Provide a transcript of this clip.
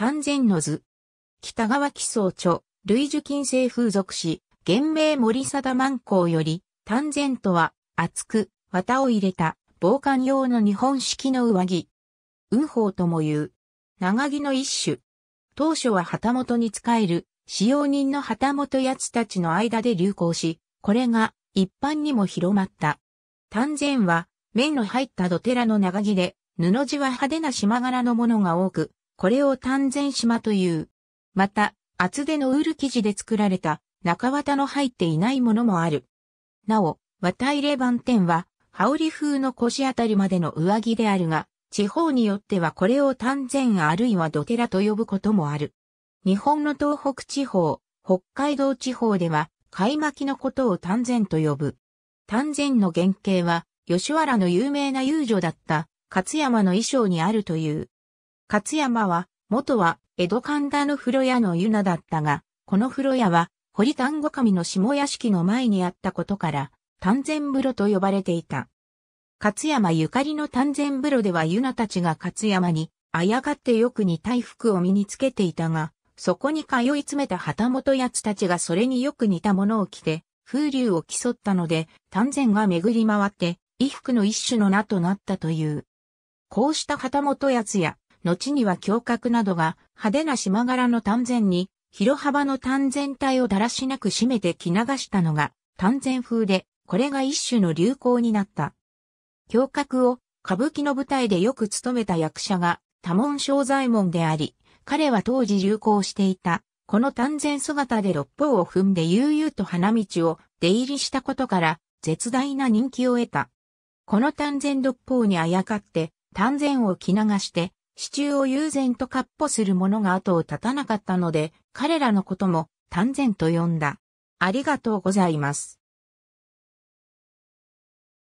丹前の図。北川奇想著、類樹金星風俗史、原名森貞万光より、丹前とは、厚く、綿を入れた、防寒用の日本式の上着。雲宝とも言う。長着の一種。当初は旗本に仕える、使用人の旗本やつたちの間で流行し、これが一般にも広まった。丹前は、面の入った土寺の長着で、布地は派手な島柄のものが多く、これを丹前島という。また、厚手のウール生地で作られた中綿の入っていないものもある。なお、綿入れ番店は、羽織風の腰あたりまでの上着であるが、地方によってはこれを丹前あるいはテラと呼ぶこともある。日本の東北地方、北海道地方では、い巻きのことを丹前と呼ぶ。丹前の原型は、吉原の有名な遊女だった、勝山の衣装にあるという。勝山は、元は、江戸神田の風呂屋の湯名だったが、この風呂屋は、堀丹後神の下屋敷の前にあったことから、丹前風呂と呼ばれていた。勝山ゆかりの丹前風呂ではユナたちが勝山に、あやがってよく似た服を身につけていたが、そこに通い詰めた旗本奴たちがそれによく似たものを着て、風流を競ったので、丹前が巡り回って、衣服の一種の名となったという。こうした旗本奴や後には胸郭などが派手な島柄の丹前に、広幅の丹前体をだらしなく締めて着流したのが丹前風で、これが一種の流行になった。胸郭を歌舞伎の舞台でよく務めた役者が多門正左衛門であり、彼は当時流行していた。この丹前姿で六方を踏んで悠々と花道を出入りしたことから、絶大な人気を得た。この丹前六方にあやかって、丹前を着流して、支柱を悠然と割歩する者が後を絶たなかったので、彼らのことも、丹然と呼んだ。ありがとうございます。